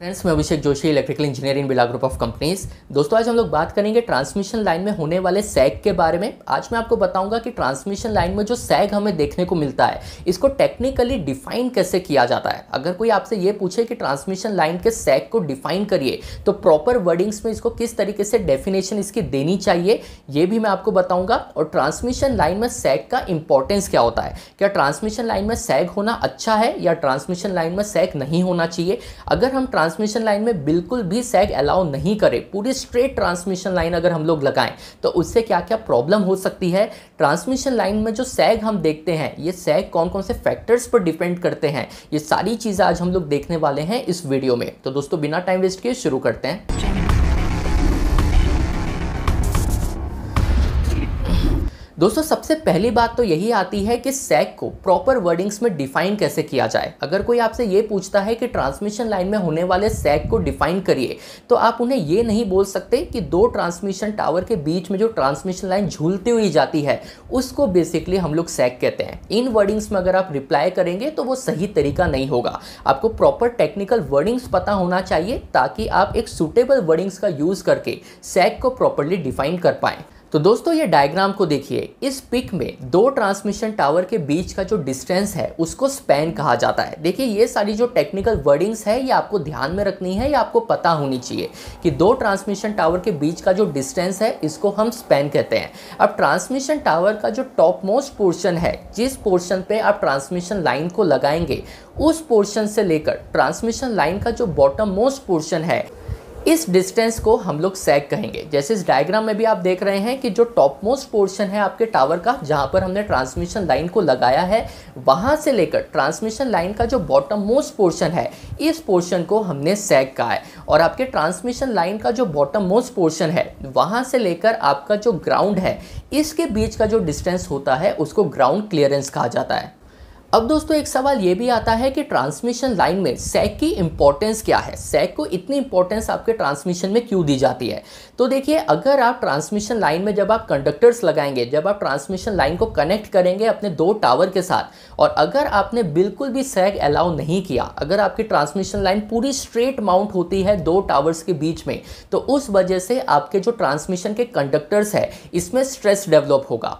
friends मैं Abhishek Joshi electrical engineering Birla group of companies दोस्तों आज हम लोग बात करेंगे ट्रांसमिशन लाइन में होने वाले सैग के बारे में आज मैं आपको बताऊंगा कि ट्रांसमिशन लाइन में जो सैग हमें देखने को मिलता है इसको टेक्निकली डिफाइन कैसे किया जाता है अगर कोई आपसे ये पूछे कि ट्रांसमिशन लाइन के सैग को डिफाइन करिए तो प्रॉपर वर्डिंग्स में इसको किस तरीके से डेफिनेशन इसकी देनी चाहिए ये भी मैं आपको बताऊँगा और ट्रांसमिशन लाइन में सैग का इंपॉर्टेंस क्या होता है क्या ट्रांसमिशन लाइन में सैग होना अच्छा है या ट्रांसमिशन लाइन में सैग नहीं होना चाहिए अगर हम ट्रांसमिशन लाइन में बिल्कुल भी सैग अलाउ नहीं करे पूरी स्ट्रेट ट्रांसमिशन लाइन अगर हम लोग लगाएं तो उससे क्या क्या प्रॉब्लम हो सकती है ट्रांसमिशन लाइन में जो सैग हम देखते हैं ये सैग कौन कौन से फैक्टर्स पर डिपेंड करते हैं ये सारी चीज़ें आज हम लोग देखने वाले हैं इस वीडियो में तो दोस्तों बिना टाइम वेस्ट किए शुरू करते हैं दोस्तों सबसे पहली बात तो यही आती है कि सैक को प्रॉपर वर्डिंग्स में डिफाइन कैसे किया जाए अगर कोई आपसे ये पूछता है कि ट्रांसमिशन लाइन में होने वाले सैक को डिफाइन करिए तो आप उन्हें ये नहीं बोल सकते कि दो ट्रांसमिशन टावर के बीच में जो ट्रांसमिशन लाइन झूलती हुई जाती है उसको बेसिकली हम लोग सैक कहते हैं इन वर्डिंग्स में अगर आप रिप्लाई करेंगे तो वो सही तरीका नहीं होगा आपको प्रॉपर टेक्निकल वर्डिंग्स पता होना चाहिए ताकि आप एक सुटेबल वर्डिंग्स का यूज़ करके सैक को प्रॉपरली डिफाइन कर पाएँ तो दोस्तों ये डायग्राम को देखिए इस पिक में दो ट्रांसमिशन टावर के बीच का जो डिस्टेंस है उसको स्पैन कहा जाता है देखिए ये सारी जो टेक्निकल वर्डिंग्स है ये आपको ध्यान में रखनी है या आपको पता होनी चाहिए कि दो ट्रांसमिशन टावर के बीच का जो डिस्टेंस है इसको हम स्पैन कहते हैं अब ट्रांसमिशन टावर का जो टॉप मोस्ट पोर्शन है जिस पोर्शन पर आप ट्रांसमिशन लाइन को लगाएंगे उस पोर्शन से लेकर ट्रांसमिशन लाइन का जो बॉटम मोस्ट पोर्शन है इस डिस्टेंस को हम लोग सैग कहेंगे जैसे इस डायग्राम में भी आप देख रहे हैं कि जो टॉप मोस्ट पोर्शन है आपके टावर का जहाँ पर हमने ट्रांसमिशन लाइन को लगाया है वहाँ से लेकर ट्रांसमिशन लाइन का जो बॉटम मोस्ट पोर्शन है इस पोर्शन को हमने सैग कहा है और आपके ट्रांसमिशन लाइन का जो बॉटम मोस्ट पोर्शन है वहाँ से लेकर आपका जो ग्राउंड है इसके बीच का जो डिस्टेंस होता है उसको ग्राउंड क्लियरेंस कहा जाता है अब दोस्तों एक सवाल ये भी आता है कि ट्रांसमिशन लाइन में सैक की इंपॉर्टेंस क्या है सैक को इतनी इंपॉर्टेंस आपके ट्रांसमिशन में क्यों दी जाती है तो देखिए अगर आप ट्रांसमिशन लाइन में जब आप कंडक्टर्स लगाएंगे जब आप ट्रांसमिशन लाइन को कनेक्ट करेंगे अपने दो टावर के साथ और अगर आपने बिल्कुल भी सैक अलाउ नहीं किया अगर आपकी ट्रांसमिशन लाइन पूरी स्ट्रेट माउंट होती है दो टावर्स के बीच में तो उस वजह से आपके जो ट्रांसमिशन के कंडक्टर्स है इसमें स्ट्रेस डेवलप होगा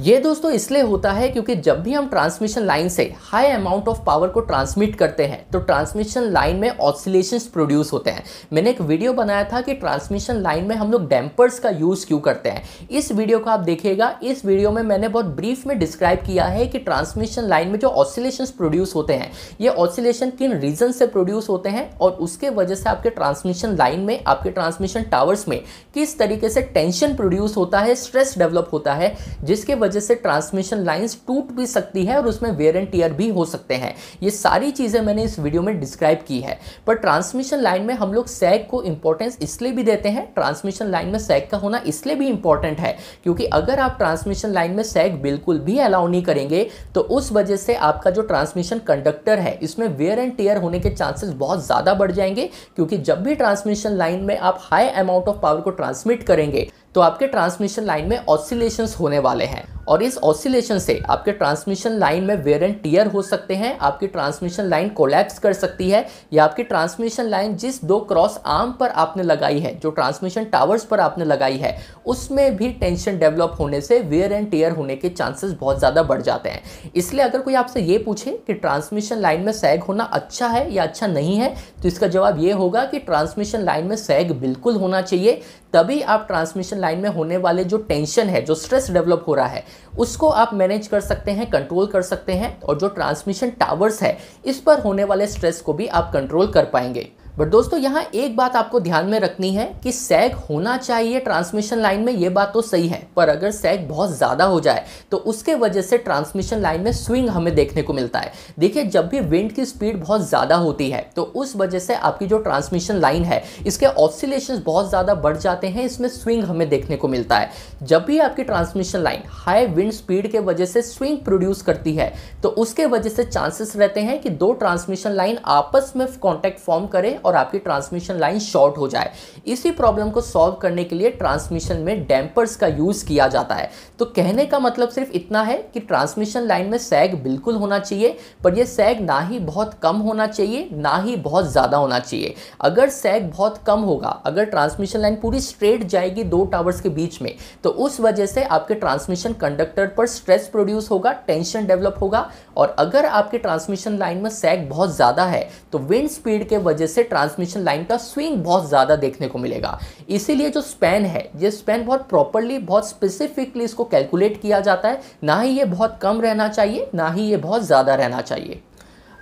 ये दोस्तों इसलिए होता है क्योंकि जब भी हम ट्रांसमिशन लाइन से हाई अमाउंट ऑफ पावर को ट्रांसमिट करते हैं तो ट्रांसमिशन लाइन में ऑसिलेशन प्रोड्यूस होते हैं मैंने एक वीडियो बनाया था कि ट्रांसमिशन लाइन में हम लोग डैम्पर्स का यूज़ क्यों करते हैं इस वीडियो को आप देखिएगा इस वीडियो में मैंने बहुत ब्रीफ में डिस्क्राइब किया है कि ट्रांसमिशन लाइन में जो ऑसिलेशन प्रोड्यूस होते हैं ये ऑसिलेशन किन रीज़न से प्रोड्यूस होते हैं और उसके वजह से आपके ट्रांसमिशन लाइन में आपके ट्रांसमिशन टावर्स में किस तरीके से टेंशन प्रोड्यूस होता है स्ट्रेस डेवलप होता है जिसके वजह से ट्रांसमिशन लाइन टूट भी सकती है और उसमें वेयर एंड टीयर भी हो सकते हैं ये सारी चीज़ें मैंने इस वीडियो में डिस्क्राइब की है पर ट्रांसमिशन लाइन में हम लोग सैक को इंपॉर्टेंस इसलिए भी देते हैं ट्रांसमिशन लाइन में सैक का होना इसलिए भी इंपॉर्टेंट है क्योंकि अगर आप ट्रांसमिशन लाइन में सैग बिल्कुल भी अलाउ नहीं करेंगे तो उस वजह से आपका जो ट्रांसमिशन कंडक्टर है इसमें वेयर एंड टेयर होने के चांसेस बहुत ज़्यादा बढ़ जाएंगे क्योंकि जब भी ट्रांसमिशन लाइन में आप हाई अमाउंट ऑफ पावर को ट्रांसमिट करेंगे तो आपके ट्रांसमिशन लाइन में ऑसिलेशंस होने वाले हैं और इस ऑसिलेशन से आपके ट्रांसमिशन लाइन में वेयर एंड टीयर हो सकते हैं आपकी ट्रांसमिशन लाइन कोलैप्स कर सकती है या आपकी ट्रांसमिशन लाइन जिस दो क्रॉस आर्म पर आपने लगाई है जो ट्रांसमिशन टावर्स पर आपने लगाई है उसमें भी टेंशन डेवलप होने से वेयर एंड टीयर होने के चांसेस बहुत ज़्यादा बढ़ जाते हैं इसलिए अगर कोई आपसे ये पूछे कि ट्रांसमिशन लाइन में सैग होना अच्छा है या अच्छा नहीं है तो इसका जवाब ये होगा कि ट्रांसमिशन लाइन में सैग बिल्कुल होना चाहिए तभी आप ट्रांसमिशन लाइन में होने वाले जो टेंशन है जो स्ट्रेस डेवलप हो रहा है उसको आप मैनेज कर सकते हैं कंट्रोल कर सकते हैं और जो ट्रांसमिशन टावर्स है इस पर होने वाले स्ट्रेस को भी आप कंट्रोल कर पाएंगे बट दोस्तों यहाँ एक बात आपको ध्यान में रखनी है कि सैग होना चाहिए ट्रांसमिशन लाइन में ये बात तो सही है पर अगर सैग बहुत ज़्यादा हो जाए तो उसके वजह से ट्रांसमिशन लाइन में स्विंग हमें देखने को मिलता है देखिए जब भी विंड की स्पीड बहुत ज़्यादा होती है तो उस वजह से आपकी जो ट्रांसमिशन लाइन है इसके ऑक्सीलेशन बहुत ज़्यादा बढ़ जाते हैं इसमें स्विंग हमें देखने को मिलता है जब भी आपकी transmission line high wind speed के वजह से स्विंग प्रोड्यूस करती है तो उसके वजह से चांसेस रहते हैं कि दो ट्रांसमिशन लाइन आपस में कॉन्टैक्ट फॉर्म करें और आपकी ट्रांसमिशन लाइन शॉर्ट हो जाए इसी प्रॉब्लम को सॉल्व करने के लिए ट्रांसमिशन में डैम्पर्स का यूज़ किया जाता है तो कहने का मतलब सिर्फ इतना है कि ट्रांसमिशन लाइन में सैग बिल्कुल होना चाहिए पर यह सैग ना ही बहुत कम होना चाहिए ना ही बहुत ज़्यादा होना चाहिए अगर सैग बहुत कम होगा अगर ट्रांसमिशन लाइन पूरी स्ट्रेट जाएगी दो टावर्स के बीच में तो उस वजह से आपके ट्रांसमिशन कंडक्टर पर स्ट्रेस प्रोड्यूस होगा टेंशन डेवलप होगा और अगर आपके ट्रांसमिशन लाइन में सैग बहुत ज़्यादा है तो विंड स्पीड के वजह से ट्रांसमिशन लाइन का स्विंग बहुत ज़्यादा देखने को मिलेगा इसीलिए जो स्पैन है ये स्पैन बहुत प्रॉपरली बहुत स्पेसिफिकली इसको कैलकुलेट किया जाता है ना ही ये बहुत कम रहना चाहिए ना ही ये बहुत ज़्यादा रहना चाहिए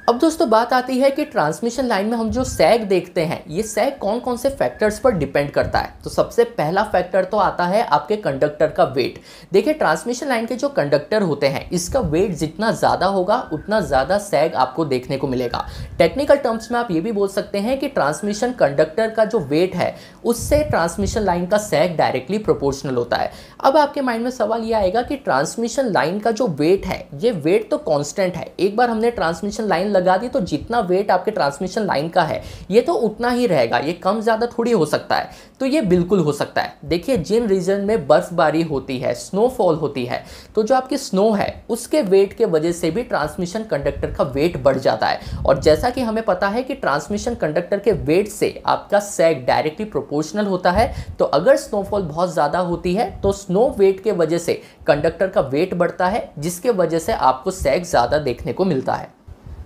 अब दोस्तों बात आती है कि ट्रांसमिशन लाइन में हम जो सैग देखते हैं ये सैग कौन कौन से फैक्टर्स पर डिपेंड करता है तो सबसे पहला फैक्टर तो आता है आपके कंडक्टर का वेट देखिए ट्रांसमिशन लाइन के जो कंडक्टर होते हैं इसका वेट जितना ज़्यादा होगा उतना ज़्यादा सैग आपको देखने को मिलेगा टेक्निकल टर्म्स में आप ये भी बोल सकते हैं कि ट्रांसमिशन कंडक्टर का जो वेट है उससे ट्रांसमिशन लाइन का सैग डायरेक्टली प्रोपोर्शनल होता है अब आपके माइंड में सवाल ये आएगा कि ट्रांसमिशन लाइन का जो वेट है ये वेट तो कॉन्स्टेंट है एक बार हमने ट्रांसमिशन लाइन लगा दी तो जितना वेट आपके ट्रांसमिशन लाइन का है ये तो उतना ही रहेगा ये कम ज़्यादा थोड़ी हो सकता है तो ये बिल्कुल हो सकता है देखिए जिन रीजन में बर्फ़बारी होती है स्नोफॉल होती है तो जो आपकी स्नो है उसके वेट के वजह से भी ट्रांसमिशन कंडक्टर का वेट बढ़ जाता है और जैसा कि हमें पता है कि ट्रांसमिशन कंडक्टर के वेट से आपका सैग डायरेक्टली प्रोपोर्शनल होता है तो अगर स्नोफॉल बहुत ज़्यादा होती है तो स्नो वेट के वजह से कंडक्टर का वेट बढ़ता है जिसके वजह से आपको सैग ज़्यादा देखने को मिलता है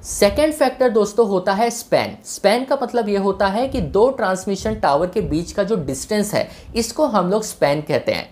सेकेंड फैक्टर दोस्तों होता है स्पैन स्पैन का मतलब यह होता है कि दो ट्रांसमिशन टावर के बीच का जो डिस्टेंस है इसको हम लोग स्पैन कहते हैं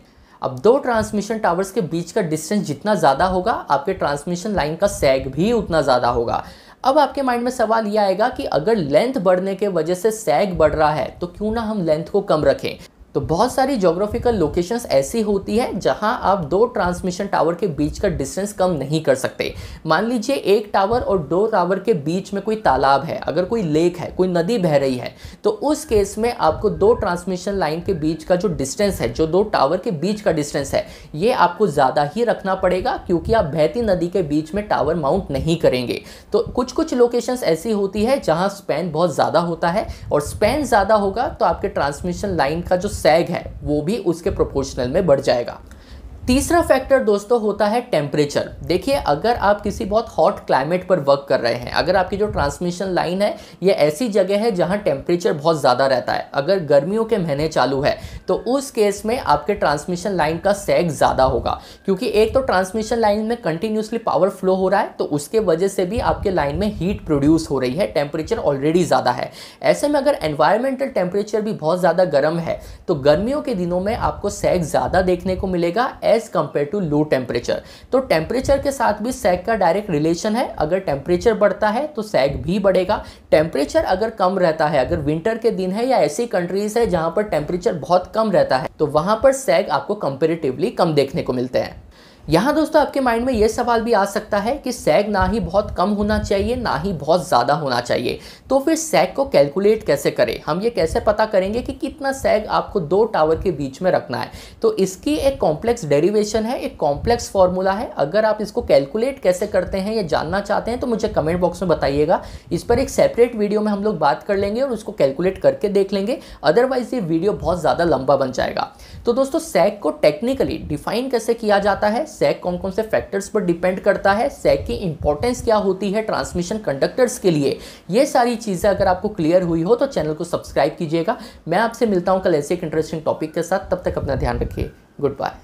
अब दो ट्रांसमिशन टावर्स के बीच का डिस्टेंस जितना ज़्यादा होगा आपके ट्रांसमिशन लाइन का सैग भी उतना ज़्यादा होगा अब आपके माइंड में सवाल ये आएगा कि अगर लेंथ बढ़ने के वजह से सैग बढ़ रहा है तो क्यों ना हम लेंथ को कम रखें तो बहुत सारी जोग्राफिकल लोकेशंस ऐसी होती है जहां आप दो ट्रांसमिशन टावर के बीच का डिस्टेंस कम नहीं कर सकते मान लीजिए एक टावर और दो टावर के बीच में कोई तालाब है अगर कोई लेक है कोई नदी बह रही है तो उस केस में आपको दो ट्रांसमिशन लाइन के बीच का जो डिस्टेंस है जो दो टावर के बीच का डिस्टेंस है ये आपको ज़्यादा ही रखना पड़ेगा क्योंकि आप बहती नदी के बीच में टावर माउंट नहीं करेंगे तो कुछ कुछ लोकेशंस ऐसी होती है जहाँ स्पैन बहुत ज़्यादा होता है और स्पैन ज़्यादा होगा तो आपके ट्रांसमिशन लाइन का जो सैग है वो भी उसके प्रोपोर्शनल में बढ़ जाएगा तीसरा फैक्टर दोस्तों होता है टेम्परेचर देखिए अगर आप किसी बहुत हॉट क्लाइमेट पर वर्क कर रहे हैं अगर आपकी जो ट्रांसमिशन लाइन है ये ऐसी जगह है जहाँ टेम्परेचर बहुत ज़्यादा रहता है अगर गर्मियों के महीने चालू है तो उस केस में आपके ट्रांसमिशन लाइन का सैग ज़्यादा होगा क्योंकि एक तो ट्रांसमिशन लाइन में कंटिन्यूसली पावर फ्लो हो रहा है तो उसके वजह से भी आपके लाइन में हीट प्रोड्यूस हो रही है टेम्परेचर ऑलरेडी ज़्यादा है ऐसे में अगर एनवायरमेंटल टेम्परेचर भी बहुत ज़्यादा गर्म है तो गर्मियों के दिनों में आपको सैग ज़्यादा देखने को मिलेगा as compare to low temperature तो टेम्परेचर के साथ भी सैग का डायरेक्ट रिलेशन है अगर टेम्परेचर बढ़ता है तो सैग भी बढ़ेगा टेम्परेचर अगर कम रहता है अगर विंटर के दिन है या ऐसी कंट्रीज है जहां पर टेम्परेचर बहुत कम रहता है तो वहां पर सैग आपको कंपेरेटिवली कम देखने को मिलते हैं यहाँ दोस्तों आपके माइंड में ये सवाल भी आ सकता है कि सैग ना ही बहुत कम होना चाहिए ना ही बहुत ज़्यादा होना चाहिए तो फिर सैग को कैलकुलेट कैसे करें हम ये कैसे पता करेंगे कि कितना सैग आपको दो टावर के बीच में रखना है तो इसकी एक कॉम्प्लेक्स डेरिवेशन है एक कॉम्प्लेक्स फॉर्मूला है अगर आप इसको कैलकुलेट कैसे करते हैं या जानना चाहते हैं तो मुझे कमेंट बॉक्स में बताइएगा इस पर एक सेपरेट वीडियो में हम लोग बात कर लेंगे और उसको कैलकुलेट करके देख लेंगे अदरवाइज़ ये वीडियो बहुत ज़्यादा लंबा बन जाएगा तो दोस्तों सैग को टेक्निकली डिफाइन कैसे किया जाता है सैक कौन कौन से फैक्टर्स पर डिपेंड करता है सैक की इंपॉर्टेंस क्या होती है ट्रांसमिशन कंडक्टर्स के लिए ये सारी चीज़ें अगर आपको क्लियर हुई हो तो चैनल को सब्सक्राइब कीजिएगा मैं आपसे मिलता हूँ कल ऐसे एक इंटरेस्टिंग टॉपिक के साथ तब तक अपना ध्यान रखिए गुड बाय